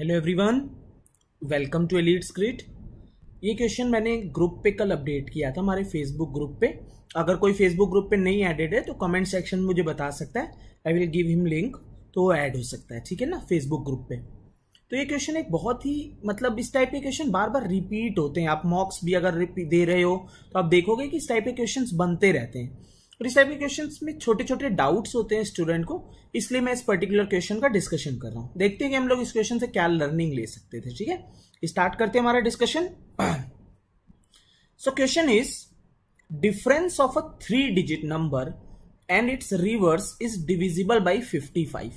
Hello everyone welcome to elite script ये question मैंने group पे कल अपडेट किया था हमारे फेसबुक ग्रुप पे अगर कोई फेसबुक ग्रुप पे नहीं एडेड है तो कमेंट सेक्शन में मुझे बता सकता है I will give him link तो वो ऐड हो सकता है ठीक है ना फेसबुक ग्रुप पे तो ये क्वेश्चन एक बहुत ही मतलब इस टाइप के क्वेश्चन बार बार रिपीट होते हैं आप मॉक्स भी अगर दे रहे हो तो आप देखोगे कि इस टाइप के क्वेश्चन बनते रहते हैं और इस टाइप के क्वेश्चन में छोटे छोटे डाउट्स होते हैं स्टूडेंट को इसलिए मैं इस पर्टिकुलर क्वेश्चन का डिस्कशन कर रहा हूँ देखते हैं कि हम लोग इस क्वेश्चन से क्या लर्निंग ले सकते थे ठीक है स्टार्ट करते हैं हमारा discussion so question is difference of a three digit number and its reverse is divisible by fifty five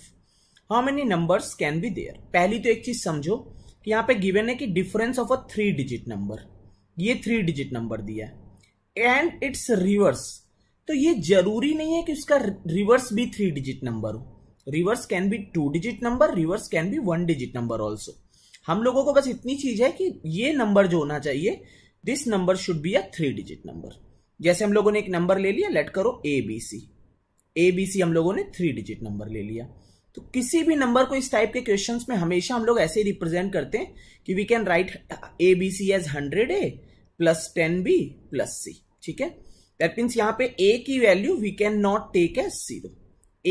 how many number can be there पहली तो एक चीज समझो कि यहाँ पे गिवेन है कि difference of a three digit number ये थ्री डिजिट नंबर दिया है एंड इट्स रिवर्स तो ये जरूरी नहीं है कि उसका रिवर्स भी थ्री डिजिट नंबर हो reverse can be two digit number reverse can be one digit number also हम लोगों को बस इतनी चीज है कि ये नंबर जो होना चाहिए this number should be a three digit number जैसे हम लोगों ने एक नंबर ले लिया लेट करो ए बी सी ए बी सी हम लोगों ने थ्री डिजिट नंबर ले लिया तो किसी भी नंबर को इस टाइप के क्वेश्चन में हमेशा हम लोग ऐसे ही रिप्रेजेंट करते हैं कि we can write A B C as hundred A plus ten B plus C ठीक है दैट मीन्स यहाँ पे ए की value we can not take as zero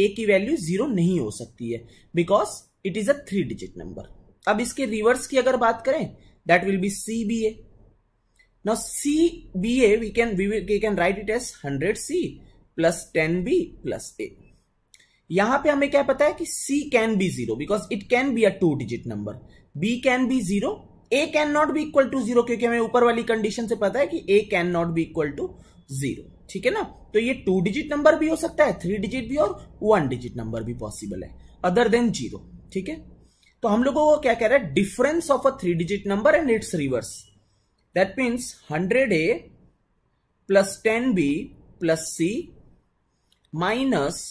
A की वैल्यू जीरो नहीं हो सकती है because it is a three digit number अब इसके रिवर्स की अगर बात करें that will be C B A now cba we we we can write it as hundred C plus ten B plus A यहां पे हमें क्या पता है कि C can be zero because it can be a two digit number B can be zero A can not be equal to zero क्योंकि हमें ऊपर वाली कंडीशन से पता है कि A can not be equal to zero ठीक है ना तो ये टू डिजिट नंबर भी हो सकता है थ्री डिजिट भी और वन डिजिट नंबर भी पॉसिबल है अदर देन जीरो ठीक है तो हम लोगों को क्या कह रहा है difference of a three digit number and its reverse that means hundred A plus ten B plus C minus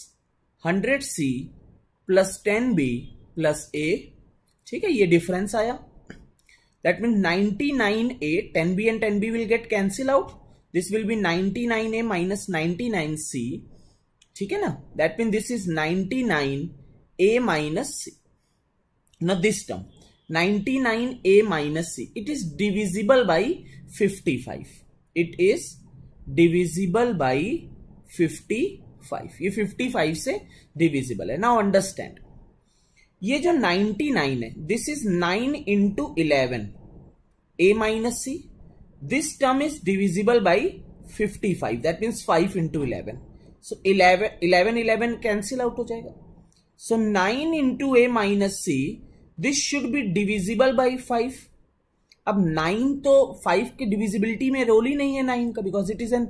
hundred C plus ten B plus A ठीक है ये डिफरेंस आया That means 99A, 10B and 10B will get cancel out. This will be 99A minus 99C. Okay, that means this is 99A minus C. Now this term, 99A minus C, it is divisible by 55. It is divisible by 55. If 55 say divisible. Now understand. ये जो 99 है this is 9 into eleven A minus C this term is divisible by 55 that means five into eleven so eleven eleven eleven cancel out हो जाएगा so 9 into A minus C this should be divisible by 5 अब nine तो five की divisibility में role ही नहीं है nine का because it is an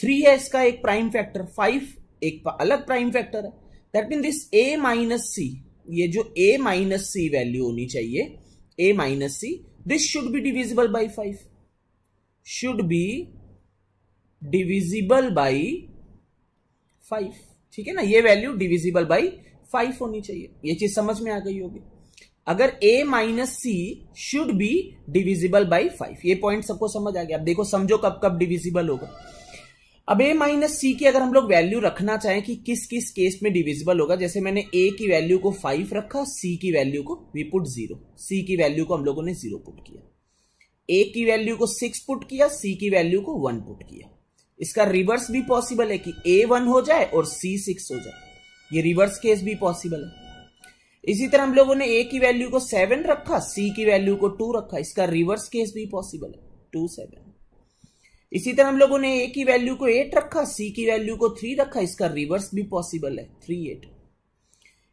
three है इसका एक प्राइम फैक्टर फाइव एक अलग प्राइम फैक्टर है that mean this A minus C ये जो a माइनस सी वैल्यू होनी चाहिए a minus C this should be divisible by five should be divisible by five ठीक है ना ये वैल्यू डिविजिबल बाई फाइव होनी चाहिए ये चीज समझ में आ गई होगी अगर a minus C should be divisible by five ये पॉइंट सबको समझ आ गया अब देखो समझो कब कब डिविजिबल होगा अब ए माइनस सी की अगर हम लोग वैल्यू रखना चाहें कि किस किस केस में डिविजिबल होगा जैसे मैंने ए की वैल्यू को फाइव रखा सी की वैल्यू को वी पुट जीरो सी की वैल्यू को हम लोगों ने जीरो पुट किया ए की वैल्यू को सिक्स पुट किया सी की वैल्यू को वन पुट किया इसका रिवर्स भी पॉसिबल है कि ए वन हो जाए और सी सिक्स हो जाए ये रिवर्स केस भी पॉसिबल है इसी तरह हम लोगों ने ए की वैल्यू को सेवन रखा सी की वैल्यू को टू रखा इसका रिवर्स केस भी पॉसिबल है टू सेवन इसी तरह हम लोगों ने ए की वैल्यू को एट रखा सी की वैल्यू को थ्री रखा इसका रिवर्स भी पॉसिबल है थ्री एट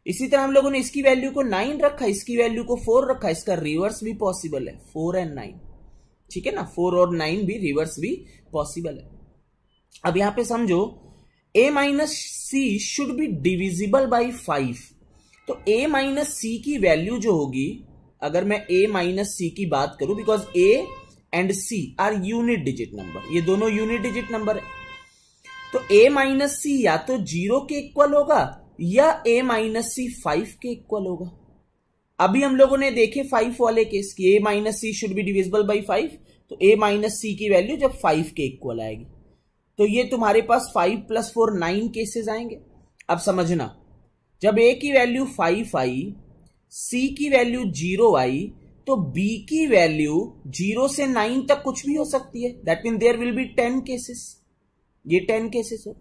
इसी तरह हम लोगों ने इसकी वैल्यू को नाइन रखा इसकी वैल्यू को फोर रखा इसका रिवर्स भी पॉसिबल है फोर एंड नाइन ठीक है ना फोर और नाइन भी रिवर्स भी पॉसिबल है अब यहां पे समझो A minus C should be divisible by five तो ए माइनस सी की वैल्यू जो होगी अगर मैं ए माइनस सी की बात करूं because A and C are unit digit number ये दोनों यूनिट डिजिट नंबर है तो ए माइनस सी या तो जीरो के इक्वल होगा या ए माइनस सी फाइव के इक्वल होगा अभी हम लोगों ने देखे फाइव वाले केस की A minus C should be divisible by five तो ए माइनस सी की वैल्यू जब फाइव के इक्वल आएगी तो ये तुम्हारे पास five plus four nine cases आएंगे अब समझना जब ए की वैल्यू फाइव आई सी की वैल्यू जीरो आई तो b की वैल्यू जीरो से नाइन तक कुछ भी हो सकती है that mean there will be ten cases ये टेन केसेस है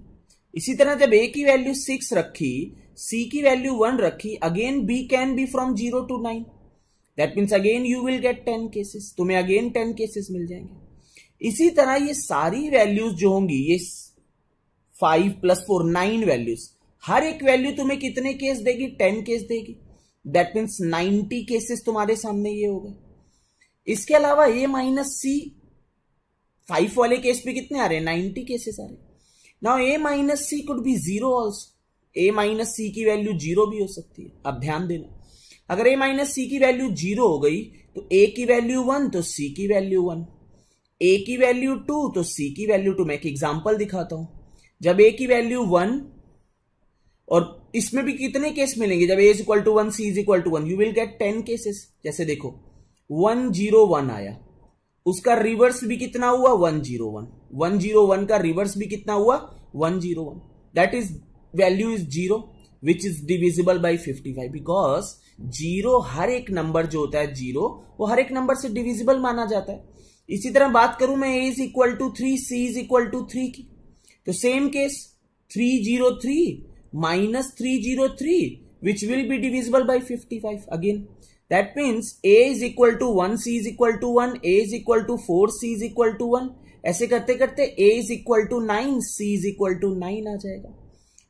इसी तरह जब a की वैल्यू सिक्स रखी c की वैल्यू वन रखी again b can be from zero to nine that means again you will get ten cases तुम्हें अगेन टेन केसेस मिल जाएंगे इसी तरह ये सारी वैल्यूज जो होंगी ये five plus four nine values हर एक वैल्यू तुम्हें कितने केस देगी टेन केस देगी दैट मीन्स 90 केसेस तुम्हारे सामने ये हो गए इसके अलावा ए माइनस सी फाइव वाले केस भी कितने आ रहे हैं नाइनटी केसेस आ रहे हैं now A minus C could be zero also A minus C की वैल्यू जीरो भी हो सकती है अब ध्यान देना अगर ए माइनस सी की वैल्यू जीरो हो गई तो ए की वैल्यू वन तो सी की वैल्यू वन ए की वैल्यू टू तो सी की वैल्यू टू मैं एक एग्जाम्पल दिखाता हूं जब ए की वैल्यू वन और इसमें भी कितने केस मिलेंगे जब A is equal to one C is equal to one you will get ten cases जैसे देखो वन जीरो वन आया उसका रिवर्स भी कितना हुआ one zero one one zero one का रिवर्स भी कितना हुआ one zero one that is value is zero which is divisible by fifty five because zero हर एक नंबर जो होता है जीरो वो हर एक नंबर से डिविजिबल माना जाता है इसी तरह बात करूं मैं A is equal to three C is equal to three की तो same case three zero three minus 303 which will be divisible by 55 again. That means A is equal to 1, C is equal to 1, A is equal to 4, C is equal to 1. ऐसे करते करते A is equal to 9, C is equal to 9 आ जाएगा.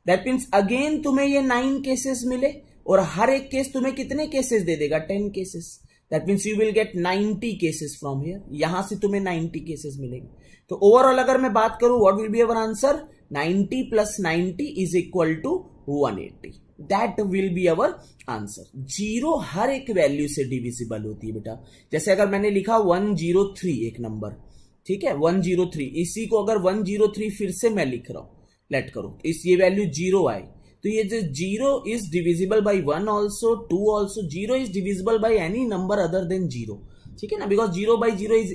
that means again तुम्हें ये 9 cases मिले और हर एक case तुम्हें कितने केसेस दे देगा ten cases that means you will get 90 cases from here यहां से तुम्हें 90 केसेस मिलेंगे तो ओवरऑल अगर मैं बात करूं what will be our answer 90 plus 90 is equal to 180 that will be our answer zero हर एक वैल्यू से डिविजिबल होती है बेटा जैसे अगर मैंने लिखा 103 एक नंबर ठीक है 103 इसी को अगर 103 फिर से मैं लिख रहा हूं लेट करो इस ये वैल्यू जीरो आई तो ये जो zero is divisible by one also two also zero is divisible by any number other than zero ठीक है ना because zero by zero is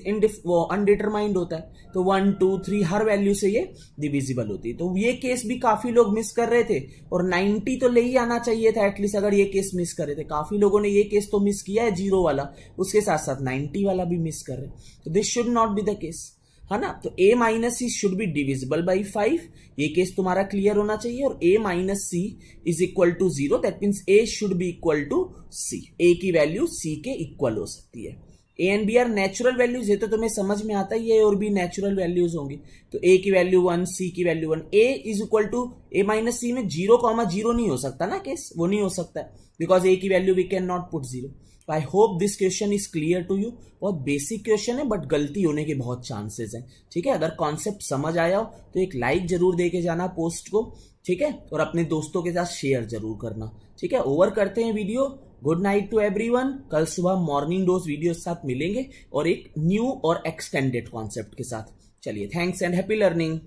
undetermined होता है तो वन टू थ्री हर वैल्यू से ये डिविजिबल होती है तो ये केस भी काफी लोग मिस कर रहे थे और नाइन्टी तो ले ही आना चाहिए था एटलीस्ट अगर ये केस मिस कर रहे थे काफी लोगों ने ये केस तो मिस किया है जीरो वाला उसके साथ साथ नाइन्टी वाला भी मिस कर रहे तो this should not be the case है ना तो a minus C should be divisible by five ये केस तुम्हारा क्लियर होना चाहिए और a minus C is equal to zero that means a should be equal to c a की value c के इक्वल हो सकती है A and B are natural values ये तो तुम्हें समझ में आता ही है और भी नेचुरल वैल्यूज होंगे तो ए की वैल्यू वन सी की value one A is equal to A minus C में जीरो कॉमा जीरो नहीं हो सकता ना केस वो नहीं हो सकता बिकॉज ए की value we can not put zero I hope this question is clear to you बहुत बेसिक क्वेश्चन है बट गलती होने के बहुत चांसेस हैं ठीक है अगर कॉन्सेप्ट समझ आया हो तो एक लाइक जरूर दे के जाना पोस्ट को ठीक है और अपने दोस्तों के साथ शेयर जरूर करना ठीक है ओवर करते हैं video good night to every कल सुबह मॉर्निंग डोज वीडियो के साथ मिलेंगे और एक न्यू और एक्सटेंडेड कॉन्सेप्ट के साथ चलिए थैंक्स एंड हैप्पी लर्निंग